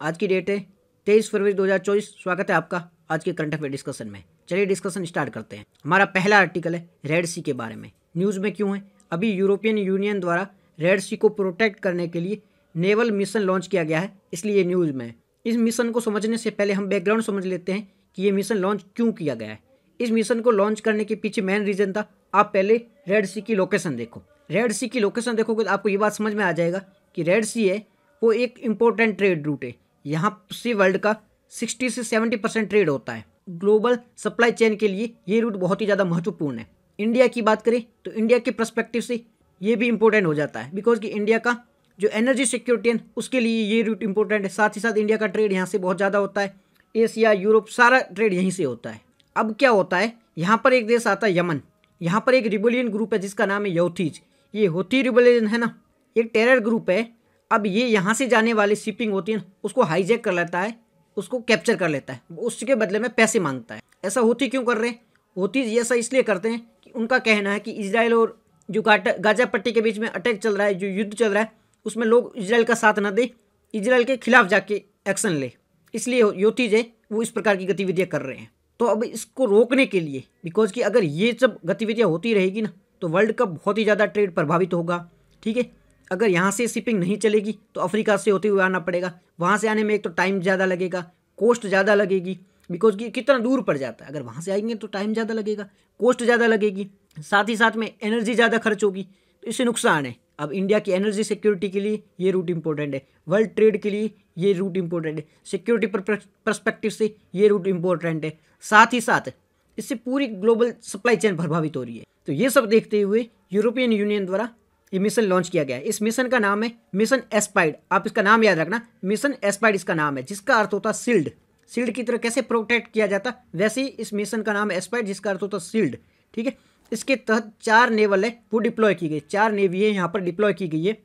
आज की डेट है तेईस फरवरी 2024 स्वागत है आपका आज के करंट अफेयर डिस्कशन में चलिए डिस्कशन स्टार्ट करते हैं हमारा पहला आर्टिकल है रेड सी के बारे में न्यूज़ में क्यों है अभी यूरोपियन यूनियन द्वारा रेड सी को प्रोटेक्ट करने के लिए नेवल मिशन लॉन्च किया गया है इसलिए न्यूज़ में है इस मिशन को समझने से पहले हम बैकग्राउंड समझ लेते हैं कि ये मिशन लॉन्च क्यों किया गया है इस मिशन को लॉन्च करने के पीछे मेन रीज़न था आप पहले रेड सी की लोकेशन देखो रेड सी की लोकेशन देखोगे तो आपको ये बात समझ में आ जाएगा कि रेड सी है वो एक इम्पोर्टेंट ट्रेड रूट है यहाँ से वर्ल्ड का सिक्सटी से सेवेंटी परसेंट ट्रेड होता है ग्लोबल सप्लाई चेन के लिए ये रूट बहुत ही ज़्यादा महत्वपूर्ण है इंडिया की बात करें तो इंडिया के प्रस्पेक्टिव से ये भी इम्पोर्टेंट हो जाता है बिकॉज कि इंडिया का जो एनर्जी सिक्योरिटी है उसके लिए ये रूट इम्पोर्टेंट है साथ ही साथ इंडिया का ट्रेड यहाँ से बहुत ज़्यादा होता है एशिया यूरोप सारा ट्रेड यहीं से होता है अब क्या होता है यहाँ पर एक देश आता है यमन यहाँ पर एक रिबोलियन ग्रुप है जिसका नाम है यौथीज ये होती रिबोलियन है ना एक टेरर ग्रुप है अब ये यहाँ से जाने वाली शिपिंग होती है उसको हाईजेक कर लेता है उसको कैप्चर कर लेता है उसके बदले में पैसे मांगता है ऐसा होती क्यों कर रहे हैं होती ऐसा इसलिए करते हैं कि उनका कहना है कि इसराइल और जो गाजा पट्टी के बीच में अटैक चल रहा है जो युद्ध चल रहा है उसमें लोग इसराइल का साथ ना दें इसराइल के खिलाफ जाके एक्शन ले इसलिए योती है वो इस प्रकार की गतिविधियाँ कर रहे हैं तो अब इसको रोकने के लिए बिकॉज कि अगर ये सब गतिविधियाँ होती रहेगी ना तो वर्ल्ड कप बहुत ही ज़्यादा ट्रेड प्रभावित होगा ठीक है अगर यहाँ से शिपिंग नहीं चलेगी तो अफ्रीका से होते हुए आना पड़ेगा वहाँ से आने में एक तो टाइम ज़्यादा लगेगा कोस्ट ज़्यादा लगेगी बिकॉज कि कितना दूर पड़ जाता है अगर वहाँ से आएंगे तो टाइम ज़्यादा लगेगा कोस्ट ज़्यादा लगेगी साथ ही साथ में एनर्जी ज़्यादा खर्च होगी तो इससे नुकसान है अब इंडिया की एनर्जी सिक्योरिटी के लिए ये रूट इंपॉर्टेंट है वर्ल्ड ट्रेड के लिए ये रूट इंपॉर्टेंट है सिक्योरिटी परस्पेक्टिव से ये रूट इंपॉर्टेंट है साथ ही साथ इससे पूरी ग्लोबल सप्लाई चेन प्रभावित हो रही है तो ये सब देखते हुए यूरोपियन यूनियन द्वारा ये मिशन लॉन्च किया गया है इस मिशन का नाम है मिशन एस्पाइड आप इसका नाम याद रखना मिशन एस्पाइड इसका नाम है जिसका अर्थ होता है सील्ड सील्ड की तरह कैसे प्रोटेक्ट किया जाता वैसे ही इस मिशन का नाम है एस्पाइड जिसका अर्थ होता है सील्ड ठीक है इसके तहत चार नेवल है वो डिप्लॉय की गई चार नेवी है यहाँ पर डिप्लॉय की गई है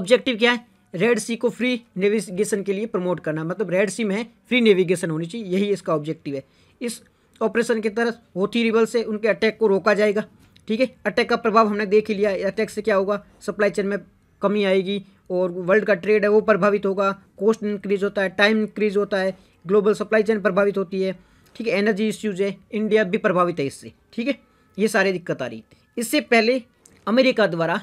ऑब्जेक्टिव क्या है रेड सी को फ्री नेविगेशन के लिए प्रमोट करना मतलब रेड सी में फ्री नेविगेशन होनी चाहिए यही इसका ऑब्जेक्टिव है इस ऑपरेशन के तहत होती रिबल से उनके अटैक को रोका जाएगा ठीक है अटैक का प्रभाव हमने देख ही लिया अटैक से क्या होगा सप्लाई चेन में कमी आएगी और वर्ल्ड का ट्रेड है वो प्रभावित होगा कॉस्ट इंक्रीज होता है टाइम इंक्रीज होता है ग्लोबल सप्लाई चेन प्रभावित होती है ठीक है एनर्जी इश्यूज है इंडिया भी प्रभावित है इससे ठीक है ये सारी दिक्कत आ रही इससे पहले अमेरिका द्वारा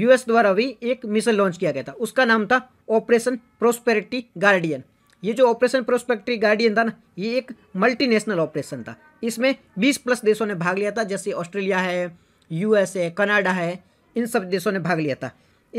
यूएस द्वारा भी एक मिशन लॉन्च किया गया था उसका नाम था ऑपरेशन प्रोस्पेरिटी गार्डियन ये जो ऑपरेशन प्रोस्पेक्टरी गार्डियन था ना ये एक मल्टीनेशनल ऑपरेशन था इसमें 20 प्लस देशों ने भाग लिया था जैसे ऑस्ट्रेलिया है यूएसए कनाडा है इन सब देशों ने भाग लिया था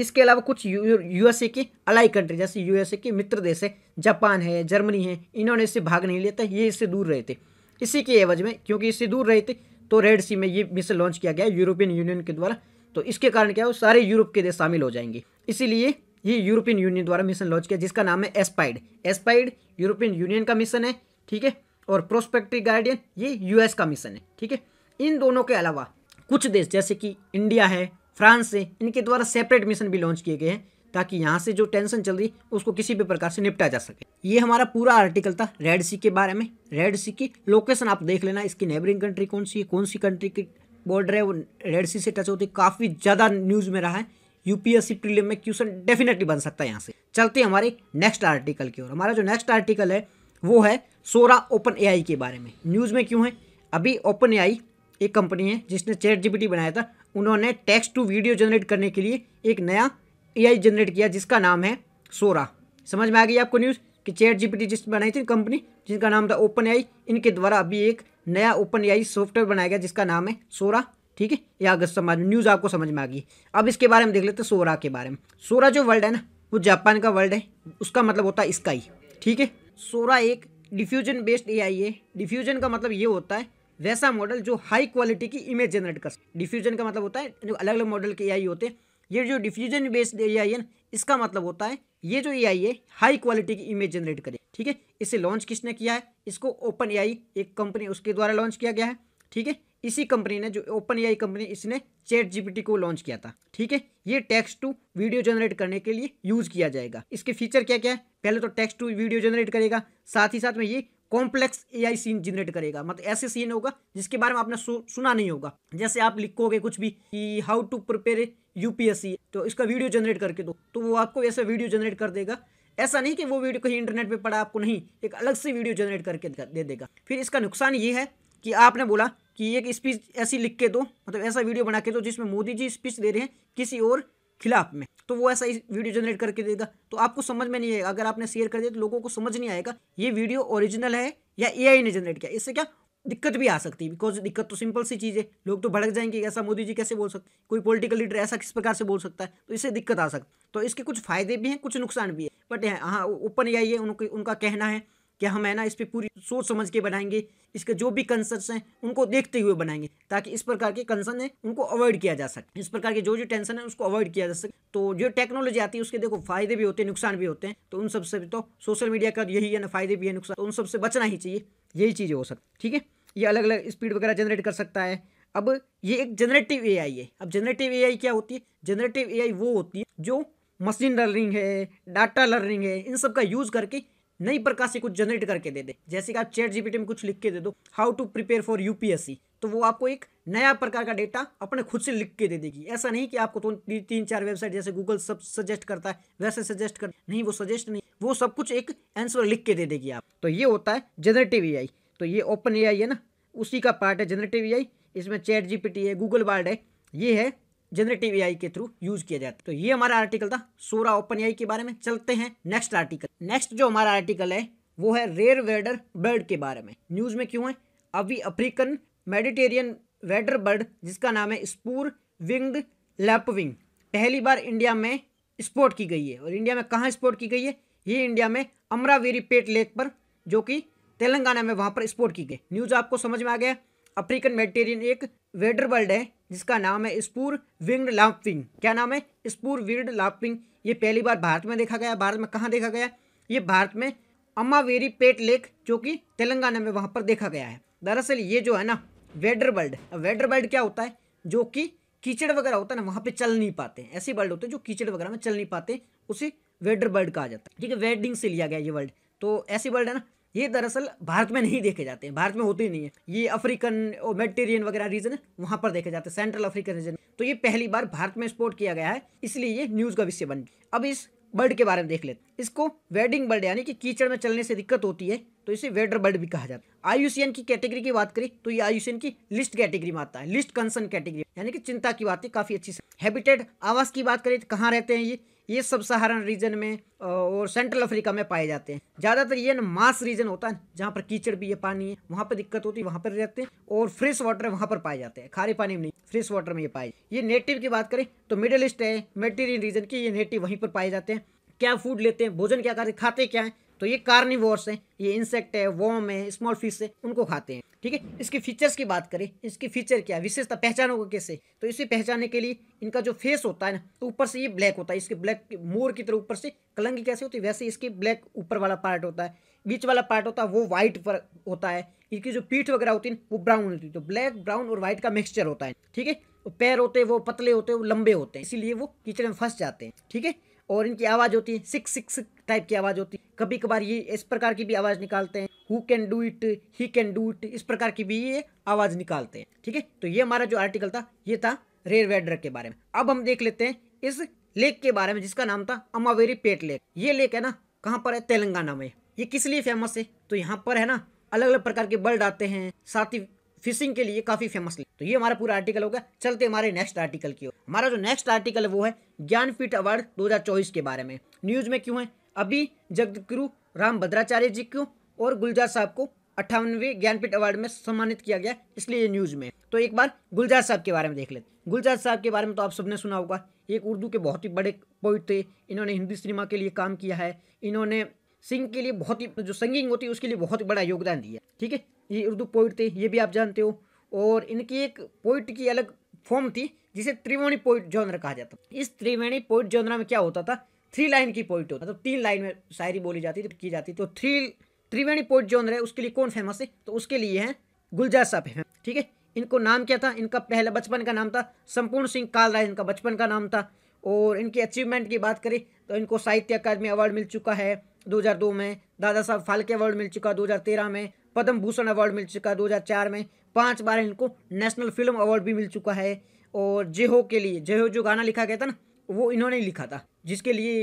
इसके अलावा कुछ यूएसए की अलाई कंट्री जैसे यूएसए की मित्र देश है जापान है जर्मनी है इन्होंने इससे भाग नहीं लिया था ये इससे दूर रहे थे इसी के एवज में क्योंकि इससे दूर रहे थे तो रेड सी में ये मिशन लॉन्च किया गया यूरोपियन यूनियन के द्वारा तो इसके कारण क्या हो सारे यूरोप के देश शामिल हो जाएंगे इसीलिए ये यूरोपियन यूनियन द्वारा मिशन लॉन्च किया जिसका नाम है एस्पाइड एस्पाइड यूरोपियन यूनियन का मिशन है ठीक है और प्रोस्पेक्टिव गार्डियन ये यूएस का मिशन है ठीक है इन दोनों के अलावा कुछ देश जैसे कि इंडिया है फ्रांस है इनके द्वारा सेपरेट मिशन भी लॉन्च किए गए हैं ताकि यहाँ से जो टेंशन चल रही है उसको किसी भी प्रकार से निपटा जा सके ये हमारा पूरा आर्टिकल था रेड सी के बारे में रेड सी की लोकेशन आप देख लेना इसकी नेबरिंग कंट्री कौन सी है कौन सी कंट्री की बॉर्डर है वो रेड सी से टच होती है काफ़ी ज़्यादा न्यूज़ में रहा है यूपीएससी प्रीलियम में क्वेश्चन डेफिनेटली बन सकता है यहाँ से चलते हमारे नेक्स्ट आर्टिकल की ओर हमारा जो नेक्स्ट आर्टिकल है वो है सोरा ओपन एआई के बारे में न्यूज़ में क्यों है अभी ओपन एआई एक कंपनी है जिसने चैट जीपीटी बनाया था उन्होंने टेक्स्ट टू वीडियो जनरेट करने के लिए एक नया एआई जनरेट किया जिसका नाम है सोरा समझ में आ गई आपको न्यूज़ कि चैट जीपीटी जिस बनाई थी कंपनी जिनका नाम था ओपन ए इनके द्वारा अभी एक नया ओपन ए सॉफ्टवेयर बनाया गया जिसका नाम है सोरा ठीक है या अगस्त समाज न्यूज़ आपको समझ में आ गई अब इसके बारे में देख लेते हैं सोरा के बारे में सोरा जो वर्ल्ड है ना वो जापान का वर्ल्ड है उसका मतलब होता है स्काई ठीक है सोरा एक डिफ्यूजन बेस्ड ए है डिफ्यूजन का मतलब ये होता है वैसा मॉडल जो हाई क्वालिटी की इमेज जनरेट कर सके डिफ्यूजन का मतलब होता है जो अलग अलग मॉडल के ए होते हैं ये जो डिफ्यूजन बेस्ड ए है ना इसका मतलब होता है ये जो ए है हाई क्वालिटी की इमेज जनरेट करे ठीक है इसे लॉन्च किसने किया है इसको ओपन ए एक कंपनी उसके द्वारा लॉन्च किया गया है ठीक है इसी कंपनी ने जो ओपन ए कंपनी इसने चैट जीपीटी को लॉन्च किया था ठीक है ये टेक्स्ट टू वीडियो जनरेट करने के लिए यूज किया जाएगा इसके फीचर क्या क्या है पहले तो टेक्स्ट टू वीडियो जनरेट करेगा साथ ही साथ में ये कॉम्प्लेक्स एआई सीन जनरेट करेगा मतलब ऐसे सीन होगा जिसके बारे में आपने सु, सुना नहीं होगा जैसे आप लिखोगे कुछ भी कि हाउ टू प्रिपेयर यूपीएससी तो इसका वीडियो जनरेट करके दो तो वो आपको ऐसा वीडियो जनरेट कर देगा ऐसा नहीं कि वो वीडियो कहीं इंटरनेट पे पड़ा आपको नहीं एक अलग से वीडियो जनरेट करके दे देगा फिर इसका नुकसान ये है कि आपने बोला कि एक स्पीच ऐसी लिख के दो मतलब ऐसा वीडियो बना के दो जिसमें मोदी जी स्पीच दे रहे हैं किसी और खिलाफ में तो वो ऐसा वीडियो जनरेट करके देगा तो आपको समझ में नहीं आएगा अगर आपने शेयर कर दिया तो लोगों को समझ नहीं आएगा ये वीडियो ओरिजिनल है या ए ने जनरेट किया इससे क्या दिक्कत भी आ सकती है बिकॉज दिक्कत तो सिंपल सी चीज़ है लोग तो भड़क जाएंगे ऐसा मोदी जी कैसे बोल सकते कोई पॉलिटिकल लीडर ऐसा किस प्रकार से बोल सकता है तो इससे दिक्कत आ सकती तो इसके कुछ फायदे भी हैं कुछ नुकसान भी हाँ, हाँ, है बट हाँ ओपन आई है उनकी उनका कहना है कि हम है ना इस पर पूरी सोच समझ के बनाएंगे इसके जो भी कंसर्न्स हैं उनको देखते हुए बनाएंगे ताकि इस प्रकार के कंसर्न हैं उनको अवॉइड किया जा सके इस प्रकार के जो जो टेंशन है उसको अवॉइड किया जा सके तो जो टेक्नोलॉजी आती है उसके देखो फायदे भी होते हैं नुकसान भी होते हैं तो उन सबसे तो सोशल मीडिया का यही है ना फायदे भी है नुकसान तो उन सबसे बचना ही चाहिए यही चीज़ें हो सकती ठीक है ये अलग अलग स्पीड वगैरह जनरेट कर सकता है अब ये एक जनरेटिव ए है अब जनरेटिव ए क्या होती है जनरेटिव ए वो होती है जो मशीन लर्निंग है डाटा लर्निंग है इन सब का यूज़ करके नई प्रकार से कुछ जनरेट करके दे दे जैसे कि आप चैट जीपीटी में कुछ लिख के दे दो how to prepare for UPSC तो वो आपको एक नया प्रकार का डेटा अपने खुद से लिख के दे देगी ऐसा नहीं कि आपको तो तीन चार वेबसाइट जैसे गूगल सब सजेस्ट करता है वैसे सजेस्ट कर नहीं वो सजेस्ट नहीं वो सब कुछ एक आंसर लिख के दे देगी आप तो ये होता है जनरेटिव ए तो ये ओपन ए है ना उसी का पार्ट है जनरेटिव ए इसमें चैट जीपीटी है गूगल बार्ड है ये है जनरेटिव एआई के थ्रू यूज किया जाता है तो ये हमारा आर्टिकल था सोरा ओपन एआई के बारे में चलते हैं नेक्स्ट आर्टिकल नेक्स्ट जो हमारा आर्टिकल है वो है रेयर वेडर बर्ड के बारे में न्यूज में क्यों है अभी अफ्रीकन मेडिटेरियन वेडर बर्ड जिसका नाम है स्पूर विंग्ड लैपविंग पहली बार इंडिया में स्पोर्ट की गई है और इंडिया में कहाँ स्पोर्ट की गई है ये इंडिया में अमरावीरी पेट लेक पर जो कि तेलंगाना में वहाँ पर स्पोर्ट की गई न्यूज़ आपको समझ में आ गया अफ्रीकन मेडिटेरियन एक वेडरबल्ड है जिसका नाम है स्पूर विंग्ड लाफिंग क्या नाम है स्पूर विंग्ड लाफिंग ये पहली बार भारत में देखा गया भारत में कहाँ देखा गया ये भारत में अम्मावेरी पेट लेक जो कि तेलंगाना में वहाँ पर देखा गया है दरअसल ये जो है ना वेडरबल्ड वेडरबल्ड क्या होता है जो कि कीचड़ वगैरह होता है ना वहाँ पे चल नहीं पाते ऐसे वर्ल्ड होते हैं जो कीचड़ वगैरह में चल नहीं पाते उसे वेडरबल्ड कहा जाता है ठीक है वेडिंग से लिया गया ये वर्ल्ड तो ऐसे वर्ल्ड है ना ये दरअसल भारत में नहीं देखे जाते हैं भारत में होते ही नहीं है ये अफ्रीकन और मेडिटेरियन वगैरह रीजन है वहाँ पर देखे जाते हैं सेंट्रल अफ्रीकन रीजन तो ये पहली बार भारत में एक्सपोर्ट किया गया है इसलिए ये न्यूज़ का विषय बन अब इस बर्ड के बारे में देख लेते इसको वेडिंग बर्ड यानी कि कीचड़ में चलने से दिक्कत होती है तो इसे वेडर बर्ड भी कहा जाता है आयुषियन की कैटेगरी की बात करें तो ये आयुषियन की लिस्ट कैटेगरी में आता है लिस्ट कंसर्न कैटेगरी यानी कि चिंता की बात है काफी अच्छी हैबिटेट आवास की बात करें तो कहाँ रहते हैं ये ये सब सहारन रीजन में और सेंट्रल अफ्रीका में पाए जाते हैं ज़्यादातर ये मास रीजन होता है जहाँ पर कीचड़ भी है पानी है वहाँ पर दिक्कत होती है वहाँ पर रहते हैं और फ्रेश वाटर वहाँ पर पाए जाते हैं खारे पानी में नहीं फ्रेश वाटर में ये पाए ये नेटिव की बात करें तो मिडल ईस्ट है मेटेरियन रीजन की ये नेटिव वहीं पर पाए जाते हैं क्या फूड लेते हैं भोजन क्या करते खाते क्या है तो ये कार्निवोर्स हैं ये इंसेक्ट है वॉम है स्मॉल फिश है उनको खाते हैं ठीक है इसके फीचर्स की बात करें इसके फीचर क्या है विशेषता पहचानों को कैसे तो इसे पहचानने के लिए इनका जो फेस होता है ना तो ऊपर से ये ब्लैक होता है इसके ब्लैक मोर की तरह ऊपर से कलंगी कैसे होती है वैसे इसके ब्लैक ऊपर वाला पार्ट होता है बीच वाला पार्ट होता है वो व्हाइट पर होता है इनकी जो पीठ वगैरह होती है वो ब्राउन होती है तो ब्लैक ब्राउन और व्हाइट का मिक्सचर होता है ठीक है पैर होते हैं वो पतले होते हैं वो लंबे होते हैं इसीलिए वो कीचड़ में फंस जाते हैं ठीक है और इनकी आवाज़ होती है सिक सिक सिक टाइप की आवाज़ होती है कभी कभार ये इस प्रकार की भी आवाज़ निकालते हैं who can do it he can do it इस प्रकार की भी ये आवाज़ निकालते हैं ठीक है तो ये हमारा जो आर्टिकल था ये था रेयर वेडर के बारे में अब हम देख लेते हैं इस लेक के बारे में जिसका नाम था अमावेरी पेट लेक ये लेक है ना कहाँ पर है तेलंगाना में ये किस लिए फेमस है तो यहाँ पर है ना अलग अलग प्रकार के बर्ड आते हैं साथ ही फिशिंग के लिए काफी फेमस तो ये हमारा पूरा आर्टिकल होगा चलते हमारे नेक्स्ट आर्टिकल की ओर हमारा जो नेक्स्ट आर्टिकल है वो है ज्ञानपीठ अवार्ड 2024 के बारे में न्यूज में क्यों है अभी जगदगुरु राम भद्राचार्य जी को और गुलजार साहब को अट्ठावनवे ज्ञानपीठ अवार्ड में सम्मानित किया गया इसलिए ये न्यूज़ में तो एक बार गुलजार साहब के बारे में देख लेते गुलजार साहब के बारे में तो आप सबने सुना होगा एक उर्दू के बहुत ही बड़े पोइट थे इन्होंने हिंदी सिनेमा के लिए काम किया है इन्होंने सिंग के लिए बहुत ही जो सिंगिंग होती है उसके लिए बहुत ही बड़ा योगदान दिया ठीक है ये उर्दू पोइट थे ये भी आप जानते हो और इनकी एक पोइट की अलग फॉर्म थी जिसे त्रिवेणी पोइट जॉनर कहा जाता इस त्रिवेणी पोइट जॉनरा में क्या होता था थ्री लाइन की पोइट होती मतलब तो तीन लाइन में शायरी बोली जाती की जाती तो थ्री त्रिवेणी पोइट जोनर है उसके लिए कौन फेमस है तो उसके लिए है गुलजार साहब फेमस ठीक है इनको नाम क्या था इनका पहला बचपन का नाम था संपूर्ण सिंह कालराय इनका बचपन का नाम था और इनकी अचीवमेंट की बात करें तो इनको साहित्य अकादमी अवार्ड मिल चुका है 2002 में दादा साहब फाल्के अवार्ड मिल चुका 2013 में पद्म भूषण अवार्ड मिल चुका 2004 में पांच बार इनको नेशनल फिल्म अवार्ड भी मिल चुका है और जेहो के लिए जेहो जो गाना लिखा गया था ना वो इन्होंने लिखा था जिसके लिए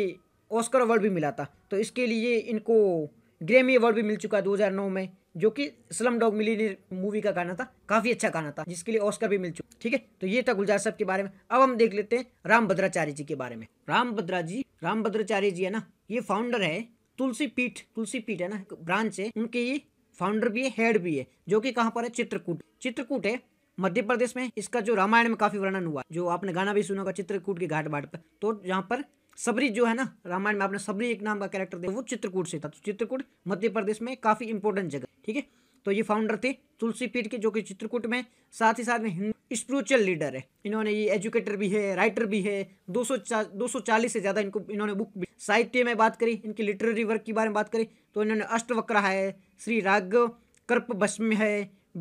ऑस्कर अवार्ड भी मिला था तो इसके लिए इनको ग्रेमी अवार्ड भी मिल चुका है 2009 में जो कि स्लम डॉग मिली मूवी का गाना था काफ़ी अच्छा गाना था जिसके लिए ऑस्कर भी मिल चुका ठीक है तो ये था गुलजार साहब के बारे में अब हम देख लेते हैं राम भद्राचार्य जी के बारे में राम भद्रा जी राम भद्राचार्य जी है ना ये फाउंडर है तुलसी पीठ तुलसी पीठ है ना ब्रांच है उनके ये फाउंडर भी है हेड भी है जो कि कहाँ पर है चित्रकूट चित्रकूट है मध्य प्रदेश में इसका जो रामायण में काफी वर्णन हुआ जो आपने गाना भी सुना होगा चित्रकूट के घाट बाट पर तो यहाँ पर सबरी जो है ना रामायण में आपने सबरी एक नाम का कैरेक्टर देखा वो चित्रकूट से था तो चित्रकूट मध्य प्रदेश में काफी इंपोर्टेंट जगह ठीक है तो ये फाउंडर थे तुलसी पीठ के जो कि चित्रकूट में साथ ही साथ में स्पिरिचुअल लीडर है इन्होंने ये एजुकेटर भी है राइटर भी है 200 चालीस से ज़्यादा इनको इन्होंने बुक साहित्य में बात करी इनकी लिटरेरी वर्क के बारे में बात करी तो इन्होंने अष्टवक्र है श्री राग कर्प भस्म है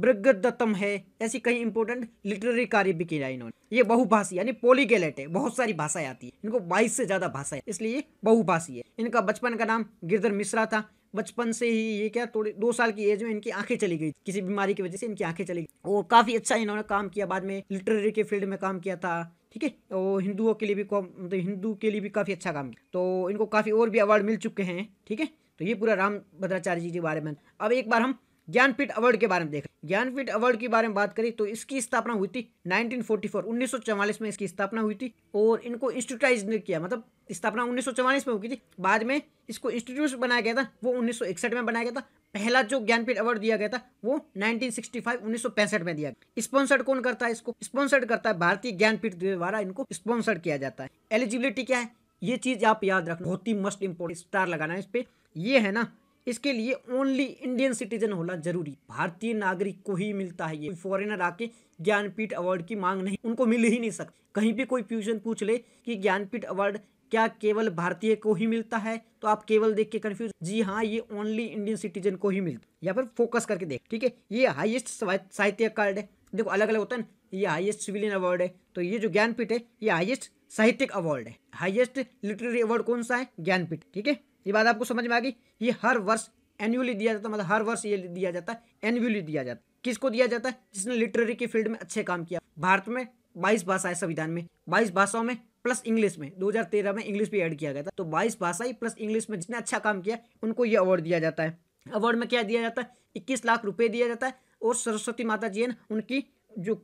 बृगदत्तम दत्तम है ऐसी कई इंपोर्टेंट लिटरेरी कार्य भी किया इन्होंने ये बहुभाषी यानी पोलीगेलेट है बहुत सारी भाषाएं आती है इनको बाईस से ज्यादा भाषा इसलिए बहुभाषी है इनका बचपन का नाम गिरधर मिश्रा था बचपन से ही ये क्या थोड़ी दो साल की एज में इनकी आंखें चली गई किसी बीमारी की वजह से इनकी आंखें चली गई और काफी अच्छा इन्होंने काम किया बाद में लिटरेरी के फील्ड में काम किया था ठीक है और हिंदुओं के लिए भी मतलब तो हिंदू के लिए भी काफी अच्छा काम किया तो इनको काफी और भी अवार्ड मिल चुके हैं ठीक है तो ये पूरा राम भद्राचार्य जी के बारे में अब एक बार हम ज्ञानपीठ अवार्ड के बारे में देख ज्ञानपीठ अवार्ड के बारे में बात करें तो इसकी स्थापना हुई थी 1944 1944 में इसकी स्थापना हुई थी और इनको इंस्टीट्यूटाइज किया मतलब स्थापना उन्नीस में हुई थी बाद में इसको इंस्टीट्यूट बनाया गया था वो उन्नीस में बनाया गया था पहला जो ज्ञानपीठ अवार्ड दिया गया था वो 1965 1965 में दिया गया स्पॉन्सर्ड कौन करता है इसको स्पॉन्सर्ड करता है भारतीय ज्ञानपीठ द्वारा इनको स्पॉन्सर्ड किया जाता है एलिजिबिलिटी क्या है ये चीज आप याद रखना बहुत ही मस्ट इम्पोर्टेंट स्टार लगाना है इस पर ये है ना इसके लिए ओनली इंडियन सिटीजन होना जरूरी भारतीय नागरिक को ही मिलता है ये फॉरेनर आके ज्ञानपीठ अवार्ड की मांग नहीं उनको मिल ही नहीं सकता कहीं भी कोई क्वेश्चन पूछ ले कि ज्ञानपीठ अवार्ड क्या केवल भारतीय को ही मिलता है तो आप केवल देख के कन्फ्यूज जी हाँ ये ओनली इंडियन सिटीजन को ही मिलता है या फिर फोकस करके देख ठीक है ये हाईएस्ट साहित्य कार्ड है देखो अलग अलग होता है ना ये हाईएस्ट सिविलियन अवार्ड है तो ये जो ज्ञानपीठ है ये हाइएस्ट साहित्यिक अवार्ड है हाइएस्ट लिटरेरी अवार्ड कौन सा है ज्ञानपीठ ठीक है ये बात आपको समझ में आ गई ये हर वर्ष एनुअली दिया जाता है मतलब हर वर्ष ये दिया जाता है एनुअली दिया जाता है किसको दिया जाता है जिसने लिटरेरी की फील्ड में अच्छे काम किया भारत में बाईस भाषाएं संविधान में बाईस भाषाओं में प्लस इंग्लिश में 2013 में इंग्लिश भी ऐड किया गया था तो 22 भाषाई प्लस इंग्लिश में जिसने अच्छा काम किया उनको ये अवार्ड दिया जाता है अवार्ड में क्या दिया जाता है इक्कीस लाख रुपए दिया जाता है और सरस्वती माता जी ने उनकी जो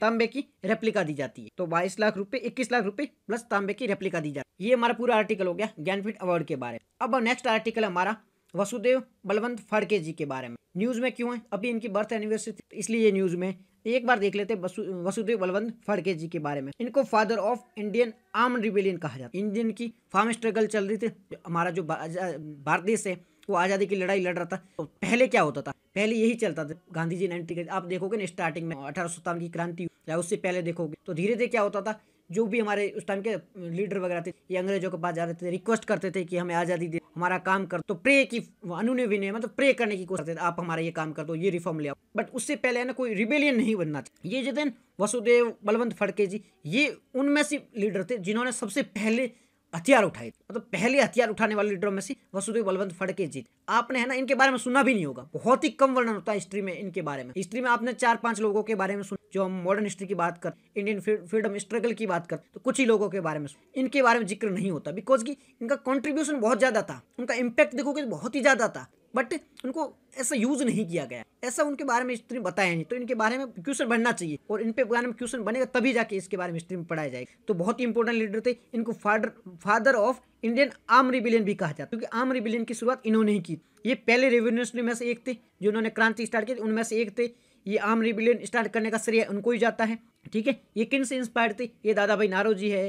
तांबे की रेप्लिका दी जाती है तो बाईस लाख रुपए इक्कीस लाख रुपए प्लस तांबे की रेप्लिका दी जाती है ये हमारा पूरा आर्टिकल हो गया ज्ञानपीठ अवार्ड के बारे में अब नेक्स्ट आर्टिकल हमारा वसुदेव बलवंत फड़के जी के बारे में न्यूज में क्यों है अभी इनकी बर्थ एनिवर्सरी इसलिए ये न्यूज में एक बार देख लेते वसुदेव बलवंत फड़के जी के बारे में इनको father of Indian arm rebellion कहा जाता है इंडियन की फार्म स्ट्रगल चल रही थी हमारा जो भारत देश है वो आज़ादी की लड़ाई लड़ रहा था तो पहले क्या होता था पहले यही चलता था गांधी जी नाइनटी आप देखोगे ना स्टार्टिंग में अठारह सौ की क्रांति या उससे पहले देखोगे तो धीरे धीरे क्या होता था जो भी हमारे उस टाइम के लीडर वगैरह थे ये अंग्रेजों के पास जा रहे थे रिक्वेस्ट करते थे कि हमें आज़ादी दे हमारा काम कर तो प्रे की अनुने विनय मतलब प्रे करने की कोशिश करते थे आप हमारा ये काम कर दो ये रिफॉर्म ले आओ बट उससे पहले है ना कोई रिबेलियन नहीं बनना था ये जो थे वसुदेव बलवंत फड़के जी ये उनमें से लीडर थे जिन्होंने सबसे पहले हथियार उठाए मतलब पहले हथियार उठाने वाले लीडरों में से वसुदेव बलवंत फड़के जी आपने है ना इनके बारे में सुना भी नहीं होगा बहुत ही कम वर्णन होता है हिस्ट्री में इनके बारे में हिस्ट्री में आपने चार पांच लोगों के बारे में सुना जो हम मॉडर्न हिस्ट्री की बात कर इंडियन फ्रीडम स्ट्रगल की बात कर तो कुछ ही लोगों के बारे में सुन इनके बारे में जिक्र नहीं होता बिकॉज की इनका कॉन्ट्रीब्यूशन बहुत ज्यादा था उनका इम्पैक्ट देखोगे तो बहुत ही ज्यादा था बट उनको ऐसा यूज़ नहीं किया गया ऐसा उनके बारे में स्त्री बताया नहीं तो इनके बारे में क्वेश्चन बनना चाहिए और इनके बारे में क्वेश्चन बनेगा तभी जाके इसके बारे में स्त्री में पढ़ाया जाएगा तो बहुत ही इंपॉर्टेंट लीडर थे इनको father father of Indian arm rebellion भी कहा जाता क्योंकि आर्म रिबिलियन की शुरुआत इन्होंने ही की ये पहले रेवोल्यूशनरी में से एक थे जो उन्होंने क्रांति स्टार्ट की उनमें से एक थे ये आम रिबिलियन स्टार्ट करने का श्रेय उनको ही जाता है ठीक है ये किन से इंस्पायर थे ये दादा भाई नारोजी है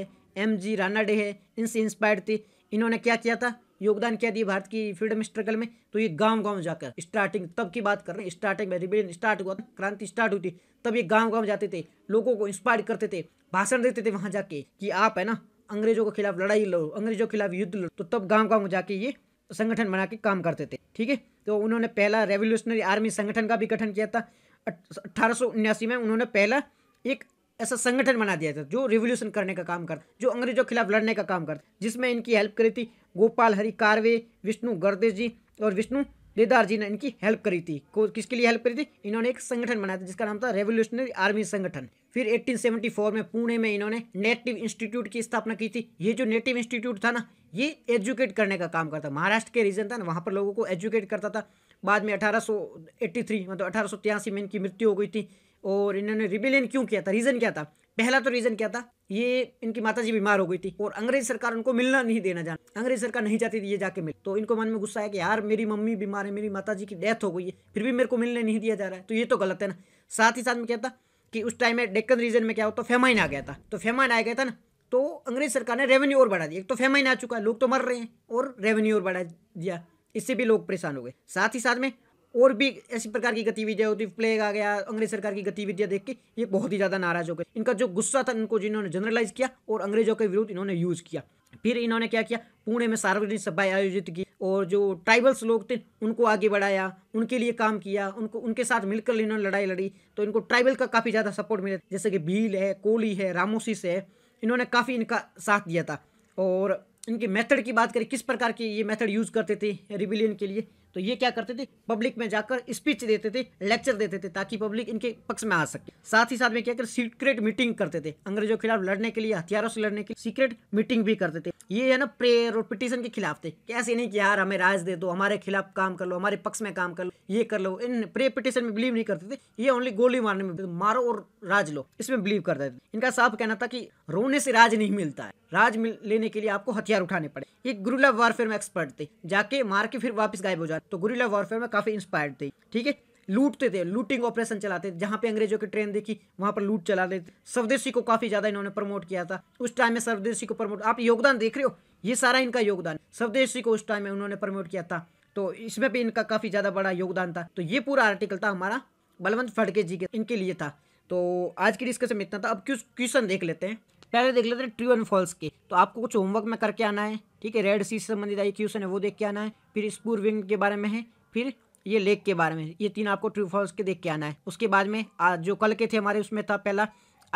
एम जी रानाडे है इनसे इंस्पायर थे इन्होंने क्या किया था योगदान क्या दिया भारत की फ्रीडम स्ट्रगल में तो ये गांव गांव जाकर स्टार्टिंग तब की बात कर रहे हैं स्टार्टिंग में रिबेलियन स्टार्ट हुआ क्रांति स्टार्ट हुई थी तब ये गांव गांव जाते थे लोगों को इंस्पायर करते थे भाषण देते थे वहां जाके कि आप है ना अंग्रेजों के खिलाफ लड़ाई लड़ो अंग्रेजों के खिलाफ युद्ध लड़ो तो तब गाँव गाँव जाके ये संगठन बना के काम करते थे ठीक है तो उन्होंने पहला रेवोल्यूशनरी आर्मी संगठन का भी गठन किया था अट्ठारह में उन्होंने पहला एक ऐसा संगठन बना दिया था जो रिवोल्यूशन करने का काम कर जो अंग्रेजों के खिलाफ लड़ने का काम कर जिसमें इनकी हेल्प करी थी गोपाल हरि कार्वे विष्णु गर्देश जी और विष्णु देदार जी ने इनकी हेल्प करी थी किसके लिए हेल्प करी थी इन्होंने एक संगठन बनाया था जिसका नाम था रेवोल्यूशनरी आर्मी संगठन फिर 1874 में पुणे में इन्होंने नेटिव इंस्टीट्यूट की स्थापना की थी ये जो नेटिव इंस्टीट्यूट था ना ये एजुकेट करने का काम करता महाराष्ट्र के रीजन था ना वहाँ पर लोगों को एजुकेट करता था बाद में अठारह मतलब अठारह में इनकी मृत्यु हो गई थी और इन्होंने रिबेलियन क्यों किया था रीज़न क्या था पहला तो रीज़न क्या था ये इनकी माता जी बीमार हो गई थी और अंग्रेज सरकार उनको मिलना नहीं देना जाना अंग्रेज सरकार नहीं चाहती थी ये जाके मिल तो इनको मन में गुस्सा है कि यार मेरी मम्मी बीमार है मेरी माता जी की डेथ हो गई है फिर भी मेरे को मिलने नहीं दिया जा रहा है तो ये तो गलत है ना साथ ही साथ में क्या था कि उस टाइम में डेक्कन रीजन में क्या होता है फेमाइन आ गया था तो फेमाइन आ गया था ना तो अंग्रेज सरकार ने रेवेन्यू और बढ़ा दिया एक तो फेमाइन आ चुका है लोग तो मर रहे हैं और रेवेन्यू और बढ़ा दिया इससे भी लोग परेशान हो गए साथ ही साथ में और भी ऐसी प्रकार की गतिविधियाँ होती प्लेग आ गया अंग्रेज सरकार की गतिविधियाँ देख के ये बहुत ही ज़्यादा नाराज हो गए इनका जो गुस्सा था इनको जिन्होंने जनरलाइज किया और अंग्रेजों के विरुद्ध इन्होंने यूज़ किया फिर इन्होंने क्या किया पुणे में सार्वजनिक सभाएं आयोजित की और जो ट्राइबल्स लोग थे उनको आगे बढ़ाया उनके लिए काम किया उनको उनके साथ मिलकर इन्होंने लड़ाई लड़ी तो इनको ट्राइबल का काफ़ी ज़्यादा सपोर्ट मिला जैसे कि भील है कोली है रामोसिस है इन्होंने काफ़ी इनका साथ दिया था और इनके मेथड की बात करें किस प्रकार की ये मेथड यूज़ करते थे रिविलियन के लिए तो ये क्या करते थे पब्लिक में जाकर स्पीच देते थे लेक्चर देते थे ताकि पब्लिक इनके पक्ष में आ सके साथ ही साथ में क्या कर सीक्रेट मीटिंग करते थे अंग्रेजों के खिलाफ लड़ने के लिए हथियारों से लड़ने के लिए सीक्रेट मीटिंग भी करते थे ये है ना प्रेयर और पिटिशन के खिलाफ थे कैसे नहीं कि यार हमें राज दे दो हमारे खिलाफ काम कर लो हमारे पक्ष में काम कर लो ये कर लो इन प्रे पिटिशन में बिलीव नहीं करते थे ये ओनली गोली मारने में मारो और राज लो इसमें बिलीव करते थे इनका साफ कहना था कि रोने से राज नहीं मिलता है राज लेने के लिए आपको हथियार उठाने पड़े ये गुरुला वॉरफेयर में एक्सपर्ट थे जाके मार के फिर वापस गायब हो जाते तो गुरुला वॉरफेयर में काफ़ी इंस्पायर्ड थे ठीक है लूटते थे लूटिंग ऑपरेशन चलाते थे जहाँ पे अंग्रेजों की ट्रेन देखी वहाँ पर लूट चलाते देते स्वदेशी को काफ़ी ज़्यादा इन्होंने प्रमोट किया था उस टाइम में स्वदेशी को प्रमोट आप योगदान देख रहे हो ये सारा इनका योगदान स्वदेशी को उस टाइम में उन्होंने प्रमोट किया था तो इसमें भी इनका काफ़ी ज़्यादा बड़ा योगदान था तो ये पूरा आर्टिकल था हमारा बलवंत फड़के जी के इनके लिए था तो आज की डिस्कशन में इतना था अब क्वेश्चन देख लेते हैं पहले देख लेते हैं ट्रू एंड फॉल्स के तो आपको कुछ होमवर्क में करके आना है ठीक है रेड सी से संबंधित आई क्वेश्चन है वो देख के आना है फिर स्पूर विंग के बारे में है फिर ये लेक के बारे में ये तीन आपको ट्रू फॉल्स के देख के आना है उसके बाद में आज जो कल के थे हमारे उसमें था पहला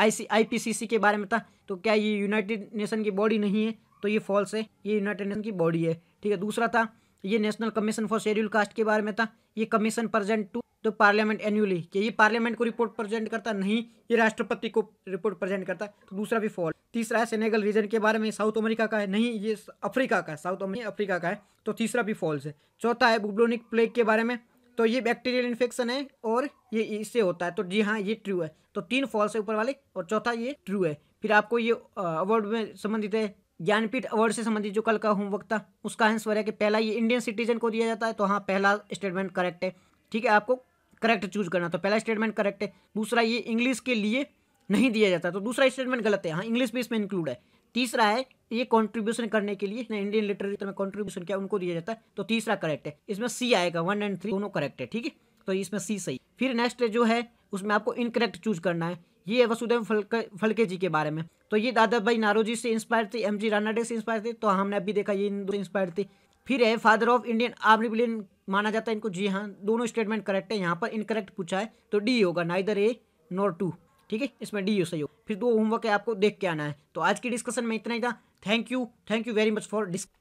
आईसी सी के बारे में था तो क्या ये यूनाइटेड नेशन की बॉडी नहीं है तो ये फॉल्स है ये यूनाइटेड नेशन की बॉडी है ठीक है दूसरा था तो ये national commission for scheduled caste के बारे में था ये commission present to the parliament annually कि ये पार्लियामेंट को रिपोर्ट प्रेजेंट करता नहीं ये राष्ट्रपति को रिपोर्ट प्रेजेंट करता तो दूसरा भी फॉल तीसरा है सेनेगल रीजन के बारे में साउथ अमेरिका का है नहीं ये अफ्रीका का है साउथ अफ्रीका का है तो तीसरा भी फॉल्स है चौथा है बुब्लोनिक प्लेग के बारे में तो ये बैक्टीरियल इन्फेक्शन है और ये इससे होता है तो जी हाँ ये ट्रू है तो तीन फॉल्स है ऊपर वाले और चौथा ये ट्रू है फिर आपको ये अवार्ड में संबंधित है ज्ञानपीठ अवार्ड से संबंधित जो कल का होमवर्क था उसका आंसर है कि पहला ये इंडियन सिटीजन को दिया जाता है तो हाँ पहला स्टेटमेंट करेक्ट है ठीक है आपको करेक्ट चूज करना तो पहला स्टेटमेंट करेक्ट है दूसरा ये इंग्लिश के लिए नहीं दिया जाता तो दूसरा स्टेटमेंट गलत है हाँ इंग्लिश भी इसमें इंक्लूड है तीसरा है ये कंट्रीब्यूशन करने के लिए इंडियन लिटरेचर में कंट्रीब्यूशन किया उनको दिया जाता है तो तीसरा करेक्ट है इसमें सी आएगा वन एंड थ्री दोनों करेक्ट है ठीक है तो इसमें सी सही फिर नेक्स्ट जो है उसमें आपको इनकरेक्ट चूज करना है ये है वसुदेव फलके फलके जी के बारे में तो ये दादा भाई नारोजी से इंस्पायर थे एम जी रानाडे से इंस्पायर थे तो हमने अभी देखा ये इंस्पायर थे फिर है father of Indian army billion माना जाता है इनको जी हाँ दोनों स्टेटमेंट करेक्ट है यहाँ पर इनकरेक्ट पूछा है तो डी होगा ना इधर ए नॉट टू ठीक है इसमें डी हो सही हो फिर दो होमवर्क है आपको देख के आना है तो आज की डिस्कशन में इतना ही था thank you thank you very much for disc